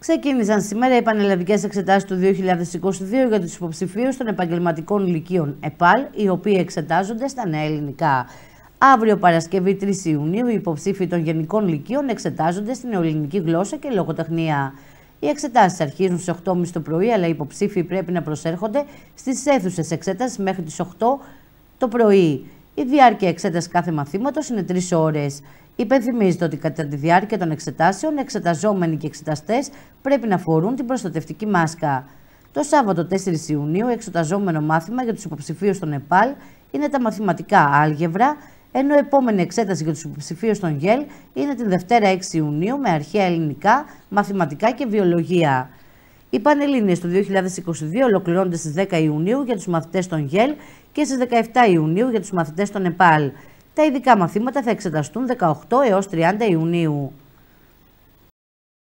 Ξεκίνησαν σήμερα οι πανελλαδικές εξετάσεις του 2022 για τους υποψηφίους των επαγγελματικών λυκείων ΕΠΑΛ, οι οποίοι εξετάζονται στα νέα ελληνικά. Αύριο Παρασκευή 3 Ιουνίου, οι υποψήφοι των Γενικών Λυκείων εξετάζονται στην ελληνική γλώσσα και λογοτεχνία. Οι εξετάσεις αρχίζουν στις 8.30 το πρωί, αλλά οι υποψήφοι πρέπει να προσέρχονται στις αίθουσες εξέτασης μέχρι τις 8 το πρωί. Η διάρκεια εξέτασης κάθε μαθήματος είναι 3 ώρες. Υπενθυμίζεται ότι κατά τη διάρκεια των εξετάσεων, εξεταζόμενοι και εξεταστές πρέπει να φορούν την προστατευτική μάσκα. Το Σάββατο 4 Ιουνίου, εξεταζόμενο μάθημα για τους υποψηφίους στο ΕΠΑΛ είναι τα μαθηματικά άλγευρα, ενώ η επόμενη εξέταση για τους υποψηφίους στον ΓΕΛ είναι την Δευτέρα 6 Ιουνίου με αρχαία ελληνικά, μαθηματικά και βιολογία. Οι Πανελλήνιες του 2022 ολοκληρώνονται στις 10 Ιουνίου για τους μαθητές των ΓΕΛ και στις 17 Ιουνίου για τους μαθητές των ΕΠΑΛ. Τα ειδικά μαθήματα θα εξεταστούν 18 έως 30 Ιουνίου.